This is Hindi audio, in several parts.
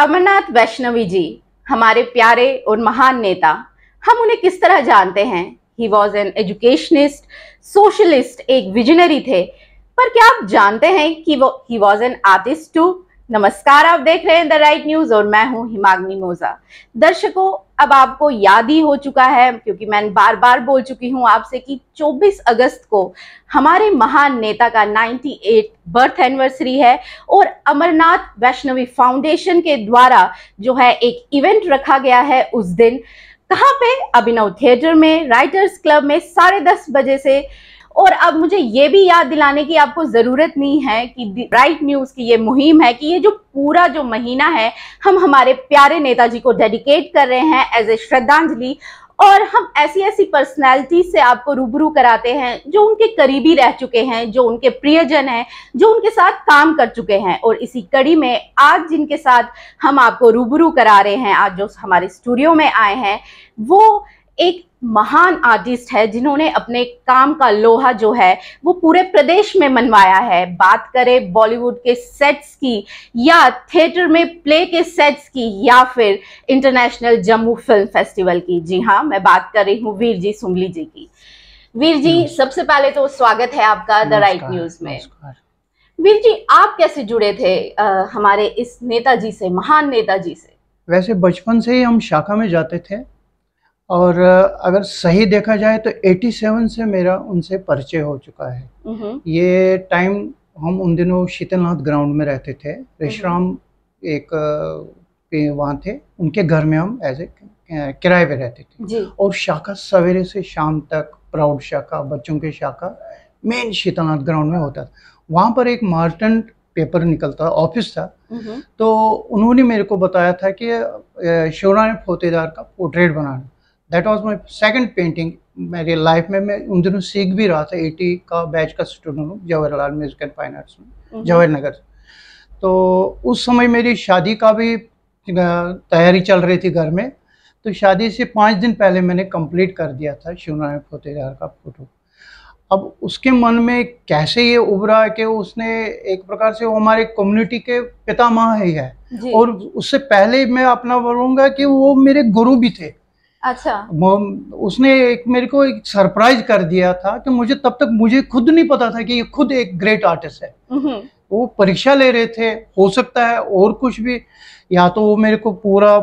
अमरनाथ वैष्णवी जी हमारे प्यारे और महान नेता हम उन्हें किस तरह जानते हैं he was an educationist socialist एक विजनरी थे पर क्या आप जानते हैं कि वो he was an artist too नमस्कार आप देख रहे हैं द राइट न्यूज और मैं हूं हिमाग्नि मोजा दर्शकों अब आपको याद ही हो चुका है क्योंकि मैं बार बार बोल चुकी हूं आपसे कि 24 अगस्त को हमारे महान नेता का 98 बर्थ एनिवर्सरी है और अमरनाथ वैष्णवी फाउंडेशन के द्वारा जो है एक इवेंट रखा गया है उस दिन कहाँ पे अभिनव थिएटर में राइटर्स क्लब में साढ़े बजे से और अब मुझे ये भी याद दिलाने की आपको ज़रूरत नहीं है कि राइट न्यूज़ की ये मुहिम है कि ये जो पूरा जो महीना है हम हमारे प्यारे नेताजी को डेडिकेट कर रहे हैं एज ए श्रद्धांजलि और हम ऐसी ऐसी पर्सनैलिटी से आपको रूबरू कराते हैं जो उनके करीबी रह चुके हैं जो उनके प्रियजन हैं जो उनके साथ काम कर चुके हैं और इसी कड़ी में आज जिनके साथ हम आपको रूबरू करा रहे हैं आज जो हमारे स्टूडियो में आए हैं वो एक महान आर्टिस्ट है जिन्होंने अपने काम का लोहा जो है वो पूरे प्रदेश में मनवाया है बात करें बॉलीवुड के सेट्स की या थिएटर में प्ले के सेट्स की या फिर इंटरनेशनल जम्मू फिल्म फेस्टिवल की जी हाँ मैं बात कर रही हूँ वीर जी सुमली जी की वीर जी सबसे पहले तो स्वागत है आपका द राइट न्यूज में वीर जी आप कैसे जुड़े थे आ, हमारे इस नेताजी से महान नेताजी से वैसे बचपन से ही हम शाखा में जाते थे और अगर सही देखा जाए तो 87 से मेरा उनसे परिचय हो चुका है ये टाइम हम उन दिनों शीतलनाथ ग्राउंड में रहते थे रेशराम एक वहाँ थे उनके घर में हम एज ए किराए पे रहते थे और शाखा सवेरे से शाम तक प्राउड शाखा बच्चों के शाखा मेन शीतलनाथ ग्राउंड में होता था वहाँ पर एक मार्टेंट पेपर निकलता ऑफिस था तो उन्होंने मेरे को बताया था कि शिवराय फोतेदार का पोर्ट्रेट बनाना that was my second painting मेरे लाइफ में मैं उन दिनों सीख भी रहा था एटी का बैच का स्टूडेंट हूँ Jawaharlal music and fine arts में जवाहर हम्म। नगर तो उस समय मेरी शादी का भी तैयारी चल रही थी घर में तो शादी से पाँच दिन पहले मैंने कंप्लीट कर दिया था शिवनारायण फोतेदार का फोटो अब उसके मन में कैसे ये उभरा कि उसने एक प्रकार से वो हमारे कम्युनिटी के माँ ही है और उससे पहले मैं अपना बोलूँगा कि वो मेरे गुरु भी थे अच्छा उसने एक मेरे को एक सरप्राइज कर दिया था कि मुझे तब तक मुझे खुद नहीं पता था कि ये खुद एक ग्रेट आर्टिस्ट है हम्म। वो परीक्षा ले रहे थे हो सकता है और कुछ भी या तो वो मेरे को पूरा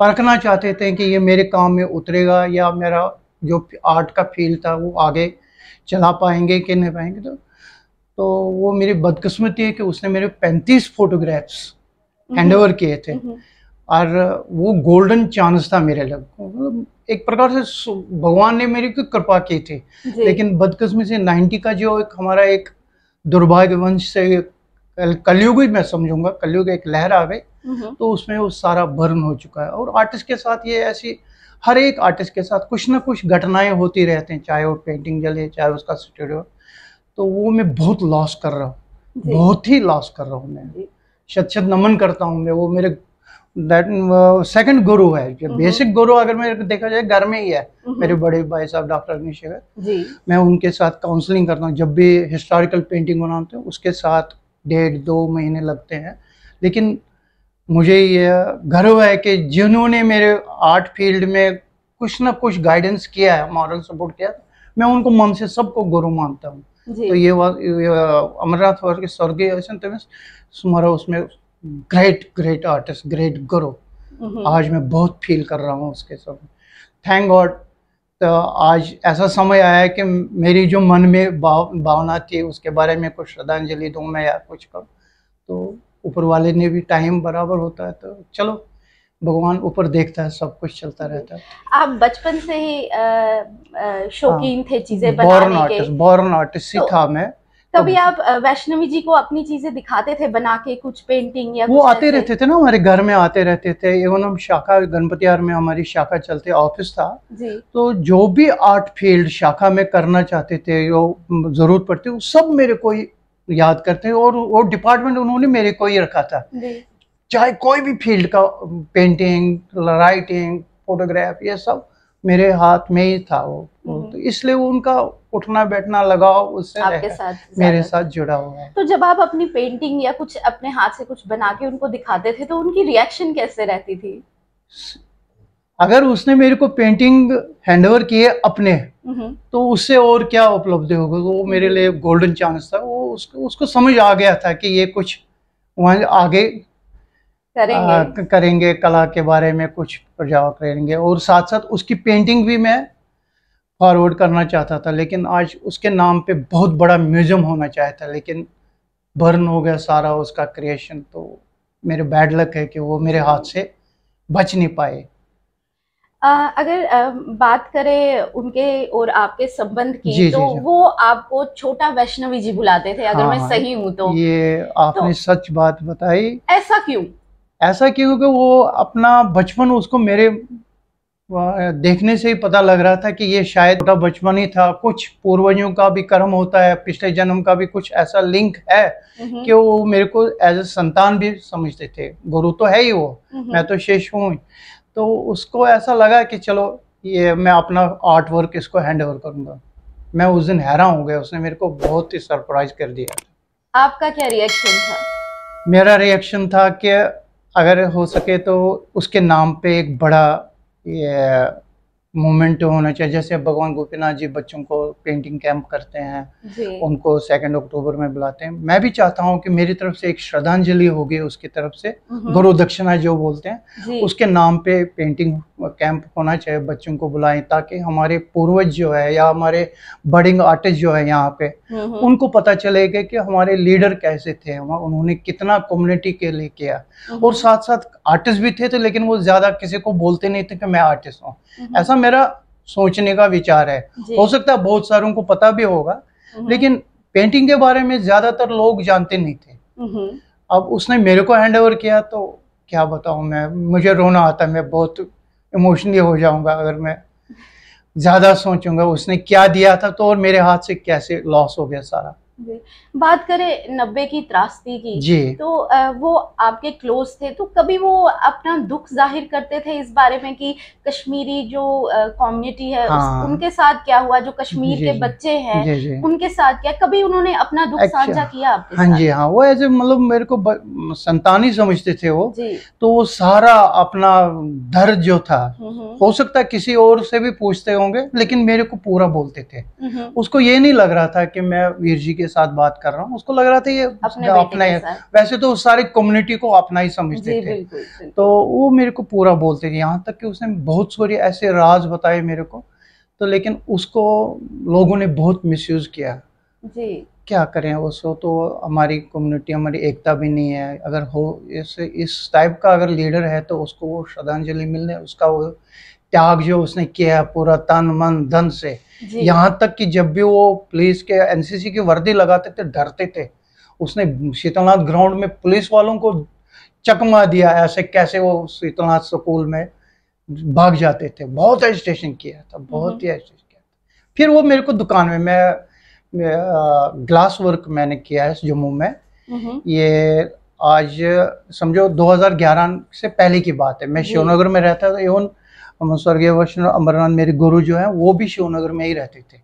परखना चाहते थे कि ये मेरे काम में उतरेगा या मेरा जो आर्ट का फील्ड था वो आगे चला पाएंगे कि नहीं पाएंगे तो तो वो मेरी बदकिस्मती है कि उसने मेरे पैंतीस फोटोग्राफ्स हैंड हम्म। किए थे हम्म। और वो गोल्डन चांस था मेरे लग एक प्रकार से भगवान ने मेरी कृपा की थी लेकिन बदकस्मी से 90 का जो एक हमारा एक दुर्भाग्यवंश से कलयुग ही मैं समझूंगा कलयुग एक लहर आ गई तो उसमें वो सारा भर्ण हो चुका है और आर्टिस्ट के साथ ये ऐसी हर एक आर्टिस्ट के साथ कुछ ना कुछ घटनाएं होती रहते हैं चाहे वो पेंटिंग जले चाहे उसका स्टूडियो तो वो मैं बहुत लॉस कर रहा हूँ बहुत ही लॉस कर रहा हूँ मैं शत शत नमन करता हूँ मैं वो मेरे दैट सेकंड गुरु है बेसिक हम्म। गुरु अगर मेरे देखा जाए घर में ही है हम्म। मेरे बड़े भाई साहब डॉक्टर अग्निशेखर मैं उनके साथ काउंसलिंग करता हूँ जब भी हिस्टोरिकल पेंटिंग बनाते हैं उसके साथ डेढ़ दो महीने लगते हैं लेकिन मुझे ये गर्व है कि जिन्होंने मेरे आर्ट फील्ड में कुछ ना कुछ गाइडेंस किया है मॉरल सपोर्ट किया मैं उनको मन से सबको गुरु मानता हूँ तो ये, ये अमरनाथ वर्ग स्वर्गीय उसमें ग्रेट ग्रेट आर्टिस्ट ग्रेट गुरु आज मैं बहुत फील कर रहा हूँ उसके सब थैंक गॉड तो आज ऐसा समय आया है कि मेरी जो मन में भाव भावना थी उसके बारे में कुछ श्रद्धांजलि दूँ मैं या कुछ करूँ तो ऊपर वाले ने भी टाइम बराबर होता है तो चलो भगवान ऊपर देखता है सब कुछ चलता रहता है आप बचपन से ही आ, आ, शौकीन हाँ। थे चीजें बनाने के बोर्न आर्टिस्ट बोर्न आर्टिस्ट ही था मैं कभी आप वैष्णवी जी को अपनी चीजें दिखाते थे बना के कुछ पेंटिंग या वो आते रहते थे ना हमारे घर में आते रहते थे इवन हम शाखा गणपति में हमारी शाखा चलते ऑफिस था तो जो भी आर्ट फील्ड शाखा में करना चाहते थे जो जरूरत पड़ती वो सब मेरे को याद करते और वो डिपार्टमेंट उन्होंने मेरे को ही रखा था चाहे कोई भी फील्ड का पेंटिंग राइटिंग फोटोग्राफ ये सब मेरे हाथ में ही था वो हम्म। तो इसलिए उनका उठना बैठना लगाओ उससे आपके साथ मेरे साथ जुड़ा हुआ है तो जब आप अपनी पेंटिंग या कुछ अपने हाथ से कुछ बना के उनको दिखाते थे तो उनकी रिएक्शन कैसे रहती थी अगर उसने मेरे को पेंटिंग हैंडओवर किए अपने हम्म। तो उससे और क्या उपलब्धि होगी वो मेरे हम्म। लिए गोल्डन चांस था वो उसको उसको समझ आ गया था कि ये कुछ वहाँ आगे करेंगे आ, करेंगे कला के बारे में कुछ प्रजाव करेंगे और साथ साथ उसकी पेंटिंग भी मैं फॉरवर्ड करना चाहता था लेकिन आज उसके नाम पे बहुत बड़ा म्यूजियम होना चाहता लेकिन बर्न हो गया सारा उसका क्रिएशन तो मेरे बैड लक है कि वो मेरे हाथ से बच नहीं पाए आ, अगर आ, बात करें उनके और आपके संबंध की जी, तो जी, जी. वो आपको छोटा वैष्णवी जी बुलाते थे अगर हाँ, मैं हाँ। सही हूँ तो ये तो आपने तो, सच बात बताई ऐसा क्यों ऐसा क्यों क्योंकि वो अपना बचपन उसको मेरे देखने से ही पता लग रहा था कि ये शायद छोटा बचपन ही था कुछ पूर्वजों का भी कर्म होता है पिछले जन्म का भी कुछ ऐसा लिंक है कि वो मेरे को एज ए संतान भी समझते थे गुरु तो है ही वो मैं तो शेष हूँ तो उसको ऐसा लगा कि चलो ये मैं अपना आर्ट वर्क इसको हैंड ओवर करूँगा मैं उस दिन हैरान हो गया उसने मेरे को बहुत ही सरप्राइज कर दिया आपका क्या रिएक्शन था मेरा रिएक्शन था कि अगर हो सके तो उसके नाम पे एक बड़ा मोमेंट होना चाहिए जैसे भगवान गोपीनाथ जी बच्चों को पेंटिंग कैंप करते हैं उनको सेकेंड अक्टूबर में बुलाते हैं मैं भी चाहता हूं कि मेरी तरफ से एक श्रद्धांजलि होगी उसकी तरफ से हम्म। गुरु दक्षिणा जो बोलते हैं उसके नाम पे पेंटिंग कैंप होना चाहिए बच्चों को बुलाएं ताकि हमारे पूर्वज जो है या हमारे बडिंग आर्टिस्ट जो है यहाँ पे हम्म, हम्म। उनको पता चलेगा कि हमारे लीडर कैसे थे उन्होंने कितना कम्युनिटी के लिए किया हम्म। और साथ साथ आर्टिस्ट भी थे तो लेकिन वो ज्यादा किसी को बोलते नहीं थे कि मैं आर्टिस्ट हूँ ऐसा मेरा सोचने का विचार है हो सकता है बहुत सारों को पता भी होगा लेकिन पेंटिंग के बारे में ज्यादातर लोग जानते नहीं थे अब उसने मेरे को हैंड ओवर किया तो क्या बताऊं मैं मुझे रोना आता मैं बहुत इमोशनली हो जाऊंगा अगर मैं ज़्यादा सोचूंगा उसने क्या दिया था तो और मेरे हाथ से कैसे लॉस हो गया सारा बात करें नब्बे की त्रासदी की जी तो वो आपके क्लोज थे तो कभी वो अपना दुख जाहिर करते थे इस बारे में कि कश्मीरी जो कम्युनिटी है हाँ, उस, उनके साथ क्या हुआ जो कश्मीर के बच्चे हैं उनके साथ क्या कभी उन्होंने अपना दुख अच्छा। साझा किया आपके हाँ जी हाँ वो ऐसे मतलब मेरे को संतानी समझते थे वो तो वो सारा अपना दर्द जो था हम्म, हम्म। हो सकता है किसी और से भी पूछते होंगे लेकिन मेरे को पूरा बोलते थे हम्म, उसको ये नहीं लग रहा था कि मैं वीर जी के साथ बात कर कर रहा हूँ उसको लग रहा था ये अपना ही वैसे तो सारी कम्युनिटी को अपना ही समझते थे तो वो मेरे को पूरा बोलते थे यहाँ तक कि उसने बहुत सारे ऐसे राज बताए मेरे को तो लेकिन उसको लोगों ने बहुत मिसयूज किया जी क्या करें उसको तो हमारी कम्युनिटी हमारी एकता भी नहीं है अगर हो इस इस टाइप का अगर लीडर है तो उसको वो श्रद्धांजलि मिलने उसका वो त्याग जो उसने किया पूरा तन मन धन से यहाँ तक कि जब भी वो पुलिस के एनसीसी की वर्दी लगाते थे डरते थे उसने शीतलनाथ ग्राउंड में पुलिस वालों को चकमा दिया ऐसे कैसे वो शीतलनाथ स्कूल में भाग जाते थे बहुत एजिटेशन किया था बहुत हम्म। ही एजिटेशन किया था फिर वो मेरे को दुकान में मैं, मैं ग्लास वर्क मैंने किया है जम्मू में हम्म। ये आज समझो 2011 से पहले की बात है मैं शिवनगर में रहता था इवन स्वर्गीय वैष्णव अमरनाथ मेरे गुरु जो हैं वो भी शिवनगर में ही रहते थे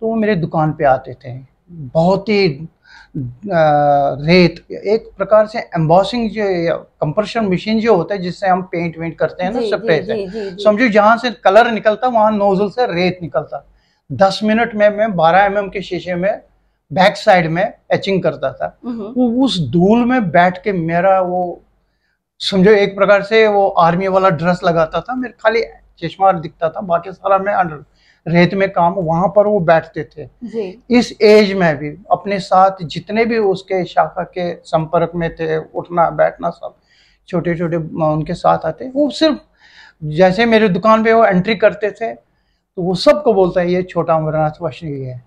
तो वो मेरे दुकान पे आते थे बहुत ही रेत एक प्रकार से एम्बॉसिंग जो कंप्रेशन मशीन जो होता है जिससे हम पेंट वेंट करते हैं ना स्प्रे से समझो जहाँ से कलर निकलता वहाँ नोजल से रेत निकलता दस मिनट में मैं बारह एम mm के शीशे में बैक साइड में एचिंग करता था हम्म। वो उस धूल में बैठ के मेरा वो समझो एक प्रकार से वो आर्मी वाला ड्रेस लगाता था मेरे खाली चश्मा दिखता था बाकी सारा मैं अंडर रेत में काम वहां पर वो बैठते थे जी। इस एज में भी अपने साथ जितने भी उसके शाखा के संपर्क में थे उठना बैठना सब छोटे छोटे उनके साथ आते वो सिर्फ जैसे मेरे दुकान पे वो एंट्री करते थे तो वो सबको बोलता है ये छोटा अमरनाथ वशनी है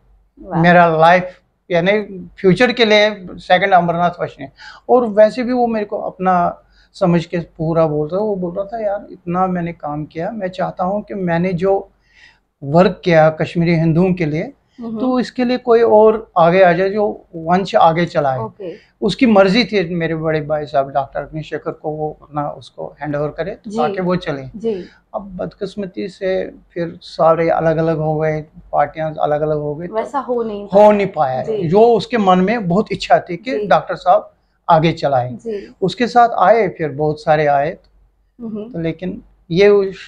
मेरा लाइफ यानी फ्यूचर के लिए सेकंड अमरनाथ वशनी और वैसे भी वो मेरे को अपना समझ के पूरा बोल रहा वो बोल रहा था यार इतना मैंने काम किया मैं चाहता हूँ कि मैंने जो वर्क किया कश्मीरी हिंदुओं के लिए हम्म। तो इसके लिए कोई और आगे आ जाए जो वंश आगे चलाए उसकी मर्जी थी मेरे बड़े भाई साहब डॉक्टर अग्निशेखर को वो अपना उसको हैंड ओवर करे तो ताकि वो चले अब बदकिस्मती से फिर सारे अलग अलग हो गए पार्टियां अलग अलग हो गई तो वैसा हो नहीं हो नहीं पाया जो उसके मन में बहुत इच्छा थी कि डॉक्टर साहब आगे चलाए उसके साथ आए फिर बहुत सारे आए तो लेकिन ये उस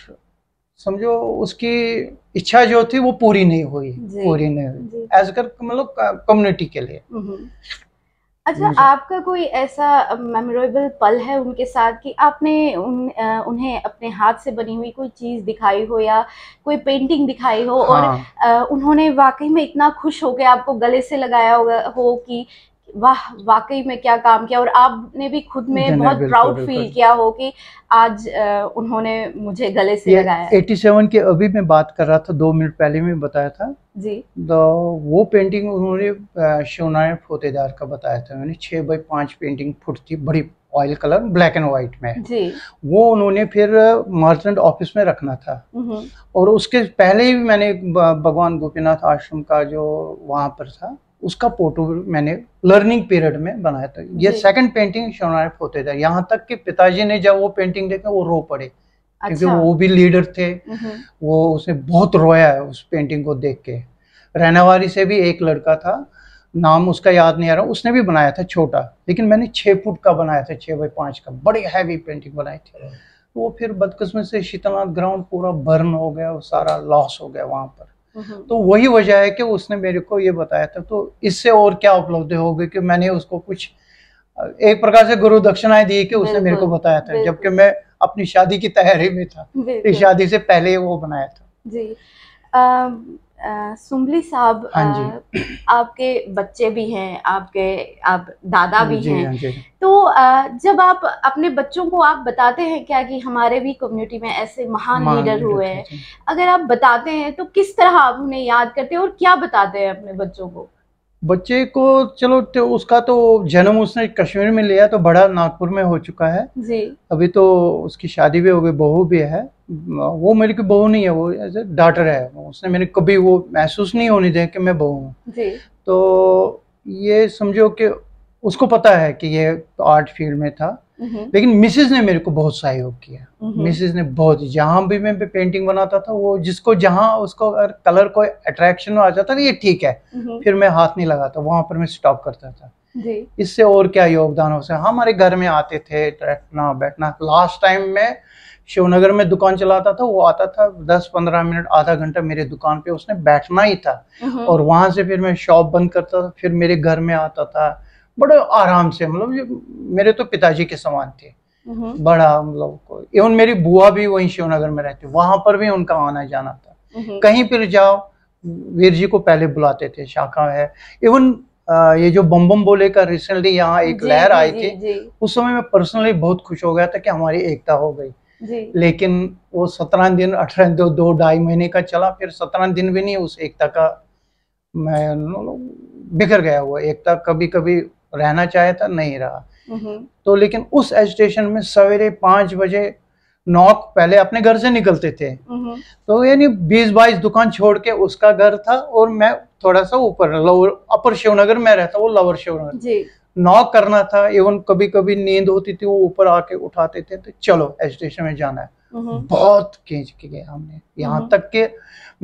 समझो उसकी इच्छा जो थी वो पूरी नहीं हुई पूरी नहीं हुई एज कर मतलब कम्युनिटी के लिए अच्छा आपका कोई ऐसा मेमोरेबल पल है उनके साथ कि आपने उन, आ, उन्हें अपने हाथ से बनी हुई कोई चीज़ दिखाई हो या कोई पेंटिंग दिखाई हो हाँ। और आ, उन्होंने वाकई में इतना खुश होकर आपको गले से लगाया होगा हो कि वाह वाकई में क्या काम किया और आपने भी खुद में बहुत प्राउड फील किया हो कि आज उन्होंने मुझे गले से लगाया 87 के अभी मैं बात कर रहा था दो मिनट पहले मैं बताया था जी तो वो पेंटिंग उन्होंने शिवनारायण फोतेदार का बताया था मैंने छः बाई पाँच पेंटिंग फुट थी बड़ी oil colour black and white में जी। वो उन्होंने फिर मर्चेंट ऑफिस में रखना था हम्म। और उसके पहले ही मैंने भगवान गोपीनाथ आश्रम का जो वहाँ पर था उसका फोटो मैंने लर्निंग पीरियड में बनाया था ये सेकंड पेंटिंग शरणार्थ होते थे यहाँ तक कि पिताजी ने जब वो पेंटिंग देखा वो रो पड़े अच्छा। क्योंकि वो भी लीडर थे हम्म। वो उसने बहुत रोया है उस पेंटिंग को देख के रहनावारी से भी एक लड़का था नाम उसका याद नहीं आ रहा उसने भी बनाया था छोटा लेकिन मैंने छः फुट का बनाया था छः बाई पाँच का बड़ी हैवी पेंटिंग बनाई थी हाँ। वो फिर बदकिस्मत से शीतलनाथ ग्राउंड पूरा बर्न हो गया सारा लॉस हो गया वहाँ पर हम्म। तो वही वजह है कि उसने मेरे को ये बताया था तो इससे और क्या उपलब्धि होगी कि मैंने उसको कुछ एक प्रकार से गुरु दक्षिणाएं दी कि उसने मेरे को बताया था जबकि मैं अपनी शादी की तैयारी में था इस शादी से पहले वो बनाया था जी सुमली साहब हाँ आपके बच्चे भी हैं आपके आप दादा भी हैं हाँ तो जब आप अपने बच्चों को आप बताते हैं क्या कि हमारे भी कम्युनिटी में ऐसे महान लीडर हुए हैं अगर आप बताते हैं तो किस तरह आप उन्हें याद करते हैं और क्या बताते हैं अपने बच्चों को बच्चे को चलो तो उसका तो जन्म उसने कश्मीर में लिया तो बड़ा नागपुर में हो चुका है जी अभी तो उसकी शादी भी हो गई बहू भी है वो मेरी की बहू नहीं है वो एज ए डाटर है उसने मेरे कभी वो महसूस नहीं होने दिया कि मैं बहू हूँ तो ये समझो कि उसको पता है कि ये आर्ट फील्ड में था हम्म। लेकिन मिसेज ने मेरे को बहुत सहयोग किया हम्म। मिसेज ने बहुत जहां भी मैं पेंटिंग बनाता था वो जिसको जहां उसको अगर कलर को अट्रैक्शन आ जाता ये ठीक है हम्म। फिर मैं हाथ नहीं लगाता वहां पर मैं स्टॉप करता था इससे और क्या योगदान हो सकता हमारे घर में आते थे बैठना बैठना लास्ट टाइम में शिवनगर में दुकान चलाता था वो आता था दस पंद्रह मिनट आधा घंटा मेरे दुकान पे उसने बैठना ही था और वहां से फिर मैं शॉप बंद करता था फिर मेरे घर में आता था बड़े आराम से मतलब मेरे तो पिताजी के समान थे हम्म। बड़ा मतलब इवन मेरी बुआ भी वही शिवनगर में रहती वहां पर भी उनका आना जाना था हम्म। कहीं पर जाओ वीर जी को पहले बुलाते थे शाखा है इवन ये जो बम बम बोले का रिसेंटली यहाँ एक लहर आई थी उस समय मैं पर्सनली बहुत खुश हो गया था कि हमारी एकता हो गई जी। लेकिन वो सत्रह दिन अठारह दो दो ढाई महीने का चला फिर सत्रह दिन भी नहीं उस एकता का मैं मतलब बिखर गया हुआ एकता कभी कभी रहना चाहे था नहीं रहा हम्म। तो लेकिन उस एजिटेशन में सवेरे पांच बजे नॉक पहले अपने घर से निकलते थे हम्म। तो यानी बीस बाईस दुकान छोड़ के उसका घर था और मैं थोड़ा सा ऊपर लोअर अपर शिवनगर में रहता वो लोअर शिवनगर नॉक करना था इवन कभी कभी नींद होती थी वो ऊपर आके उठाते थे तो चलो एजुटेशन में जाना है हम्म। बहुत खींच के गए हमने यहाँ तक के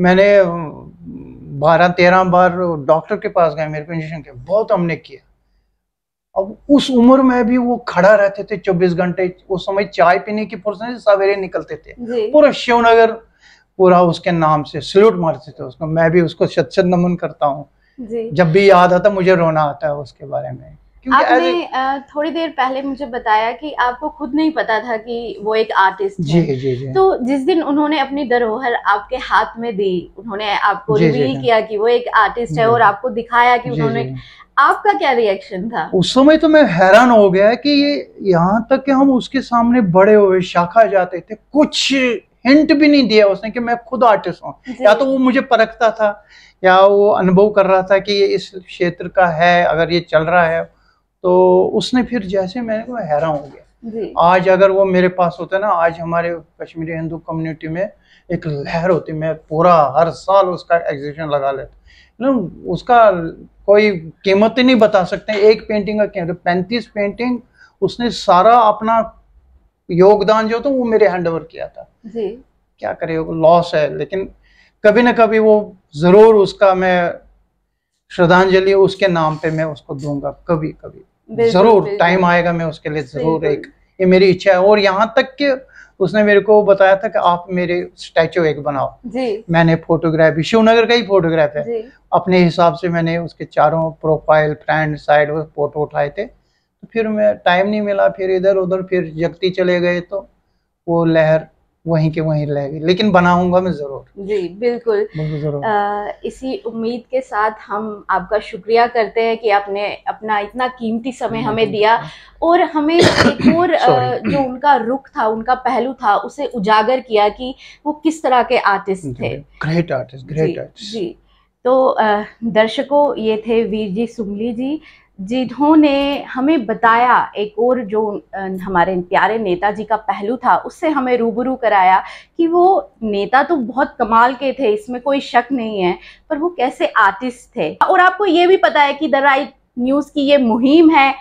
मैंने बारह तेरह बार डॉक्टर के पास गए मेरे को इंजेक्शन के बहुत हमने किया अब उस उम्र में भी वो खड़ा रहते थे 24 घंटे उस समय चाय पीने की फुर्सत सवेरे निकलते थे पूरा शिवनगर पूरा उसके नाम से सल्यूट मारते थे उसको मैं भी उसको शत शत नमन करता हूँ जब भी याद आता मुझे रोना आता है उसके बारे में आपने थोड़ी देर पहले मुझे बताया कि आपको खुद नहीं पता था कि वो एक आर्टिस्ट जी, है। जी, जी। तो जिस दिन उन्होंने अपनी धरोहर आपके हाथ में दी उन्होंने आपको रिवील किया कि वो एक आर्टिस्ट है और आपको दिखाया कि उन्होंने आपका क्या रिएक्शन था उस समय तो मैं हैरान हो गया कि ये यहाँ तक कि हम उसके सामने बड़े हुए शाखा जाते थे कुछ हिंट भी नहीं दिया उसने कि मैं खुद आर्टिस्ट हूँ या तो वो मुझे परखता था या वो अनुभव कर रहा था कि ये इस क्षेत्र का है अगर ये चल रहा है तो उसने फिर जैसे मैंने को हैरान हो गया आज अगर वो मेरे पास होते ना आज हमारे कश्मीरी हिंदू कम्युनिटी में एक लहर होती मैं पूरा हर साल उसका एग्जीबिशन लगा लेता मतलब उसका कोई कीमत ही नहीं बता सकते एक पेंटिंग का क्या तो पैंतीस पेंटिंग उसने सारा अपना योगदान जो था वो मेरे हैंड ओवर किया था जी क्या करे लॉस है लेकिन कभी ना कभी वो जरूर उसका मैं श्रद्धांजलि उसके नाम पे मैं उसको दूंगा कभी कभी जरूर टाइम आएगा मैं उसके लिए जरूर एक ये मेरी इच्छा है और यहाँ तक कि उसने मेरे को बताया था कि आप मेरे स्टैचू एक बनाओ जी मैंने फोटोग्राफी शिवनगर का ही फोटोग्राफ है अपने हिसाब से मैंने उसके चारों प्रोफाइल फ्रेंड साइड फोटो उठाए थे तो फिर मैं टाइम नहीं मिला फिर इधर उधर फिर जगती चले गए तो वो लहर वहीं के वहीं रह गई लेकिन बनाऊंगा मैं जरूर जी बिल्कुल जरूर इसी उम्मीद के साथ हम आपका शुक्रिया करते हैं कि आपने अपना इतना कीमती समय हमें दिया और हमें एक और जो उनका रुख था उनका पहलू था उसे उजागर किया कि वो किस तरह के आर्टिस्ट थे ग्रेट आर्टिस्ट ग्रेट आर्टिस्ट जी तो दर्शकों ये थे वीर जी सुंगली जी जिन्होंने हमें बताया एक और जो हमारे प्यारे नेताजी का पहलू था उससे हमें रूबरू कराया कि वो नेता तो बहुत कमाल के थे इसमें कोई शक नहीं है पर वो कैसे आर्टिस्ट थे और आपको ये भी पता है कि द राइट न्यूज़ की ये मुहिम है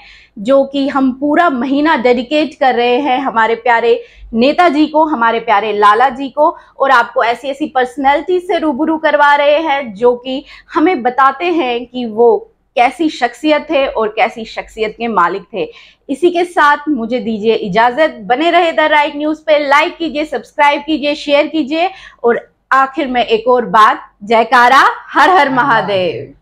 जो कि हम पूरा महीना डेडिकेट कर रहे हैं हमारे प्यारे नेताजी को हमारे प्यारे लाला जी को और आपको ऐसी ऐसी पर्सनैलिटी से रूबरू करवा रहे हैं जो कि हमें बताते हैं कि वो कैसी शख्सियत थे और कैसी शख्सियत के मालिक थे इसी के साथ मुझे दीजिए इजाजत बने रहे द राइट न्यूज पे लाइक कीजिए सब्सक्राइब कीजिए शेयर कीजिए और आखिर में एक और बात जयकारा हर हर महादेव